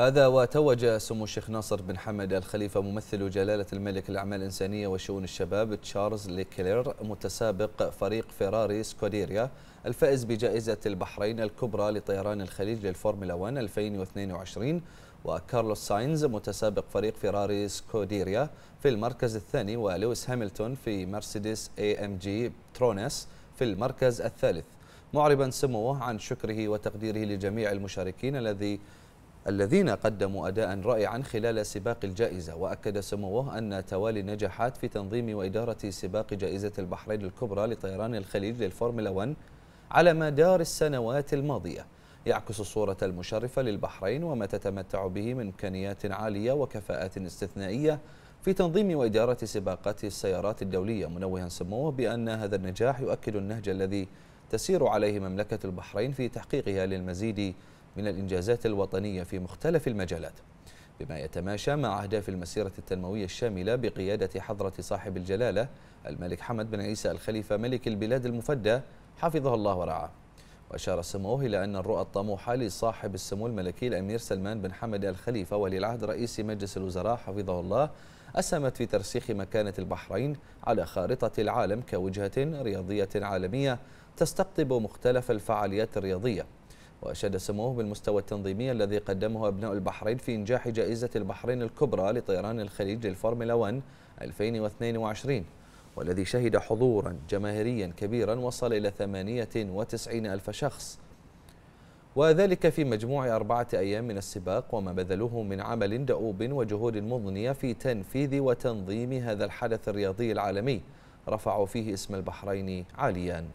هذا وتوج سمو الشيخ ناصر بن حمد الخليفة ممثل جلالة الملك للأعمال الإنسانية وشؤون الشباب تشارلز ليكلير متسابق فريق فيراري سكوديريا الفائز بجائزة البحرين الكبرى لطيران الخليج للفورمولا 1 2022 وكارلوس ساينز متسابق فريق فيراري سكوديريا في المركز الثاني ولويس هاملتون في مرسيدس اي ام جي ترونس في المركز الثالث معربا سموه عن شكره وتقديره لجميع المشاركين الذي الذين قدموا أداء رائعا خلال سباق الجائزة وأكد سموه أن توالي النجاحات في تنظيم وإدارة سباق جائزة البحرين الكبرى لطيران الخليج للفورمولا 1 على مدار السنوات الماضية يعكس الصورة المشرفة للبحرين وما تتمتع به من إمكانيات عالية وكفاءات استثنائية في تنظيم وإدارة سباقات السيارات الدولية منوها سموه بأن هذا النجاح يؤكد النهج الذي تسير عليه مملكة البحرين في تحقيقها للمزيد من الإنجازات الوطنية في مختلف المجالات بما يتماشى مع أهداف المسيرة التنموية الشاملة بقيادة حضرة صاحب الجلالة الملك حمد بن عيسى الخليفة ملك البلاد المفدى حفظه الله ورعاه وأشار سموه إلى أن الرؤى الطموحة لصاحب السمو الملكي الأمير سلمان بن حمد الخليفة ولي العهد رئيس مجلس الوزراء حفظه الله أسهمت في ترسيخ مكانة البحرين على خارطة العالم كوجهة رياضية عالمية تستقطب مختلف الفعاليات الرياضية وأشاد سموه بالمستوى التنظيمي الذي قدمه أبناء البحرين في إنجاح جائزة البحرين الكبرى لطيران الخليج للفورمولا 1 2022 والذي شهد حضورا جماهيريا كبيرا وصل إلى 98 ألف شخص وذلك في مجموع أربعة أيام من السباق وما بذلوه من عمل دؤوب وجهود مضنية في تنفيذ وتنظيم هذا الحدث الرياضي العالمي رفعوا فيه اسم البحرين عالياً